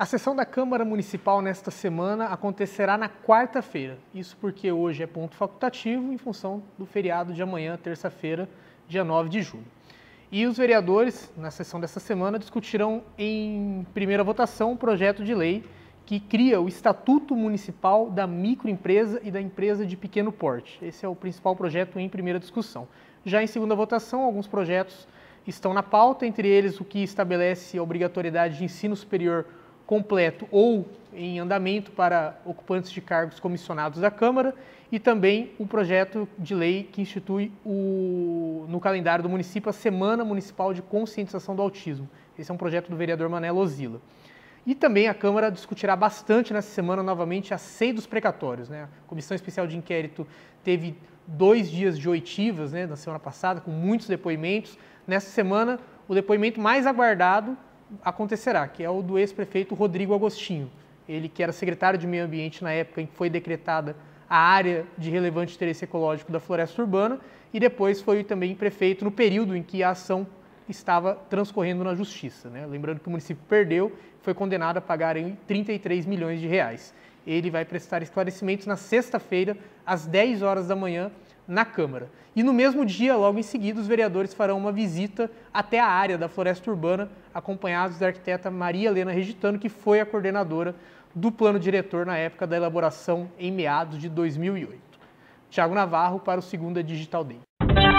A sessão da Câmara Municipal nesta semana acontecerá na quarta-feira. Isso porque hoje é ponto facultativo em função do feriado de amanhã, terça-feira, dia 9 de julho. E os vereadores, na sessão desta semana, discutirão em primeira votação o um projeto de lei que cria o Estatuto Municipal da Microempresa e da Empresa de Pequeno Porte. Esse é o principal projeto em primeira discussão. Já em segunda votação, alguns projetos estão na pauta, entre eles o que estabelece a obrigatoriedade de ensino superior completo ou em andamento para ocupantes de cargos comissionados da Câmara e também o projeto de lei que institui o, no calendário do município a Semana Municipal de Conscientização do Autismo. Esse é um projeto do vereador Mané Lozila. E também a Câmara discutirá bastante nessa semana novamente a CEI dos precatórios. Né? A Comissão Especial de Inquérito teve dois dias de oitivas né, na semana passada, com muitos depoimentos. Nessa semana, o depoimento mais aguardado acontecerá, que é o do ex-prefeito Rodrigo Agostinho. Ele que era secretário de Meio Ambiente na época em que foi decretada a área de relevante interesse ecológico da floresta urbana e depois foi também prefeito no período em que a ação estava transcorrendo na justiça. Né? Lembrando que o município perdeu, foi condenado a pagar em 33 milhões de reais. Ele vai prestar esclarecimentos na sexta-feira, às 10 horas da manhã, na Câmara. E no mesmo dia, logo em seguida, os vereadores farão uma visita até a área da floresta urbana, acompanhados da arquiteta Maria Helena Regitano, que foi a coordenadora do plano diretor na época da elaboração em meados de 2008. Tiago Navarro para o Segunda Digital Day.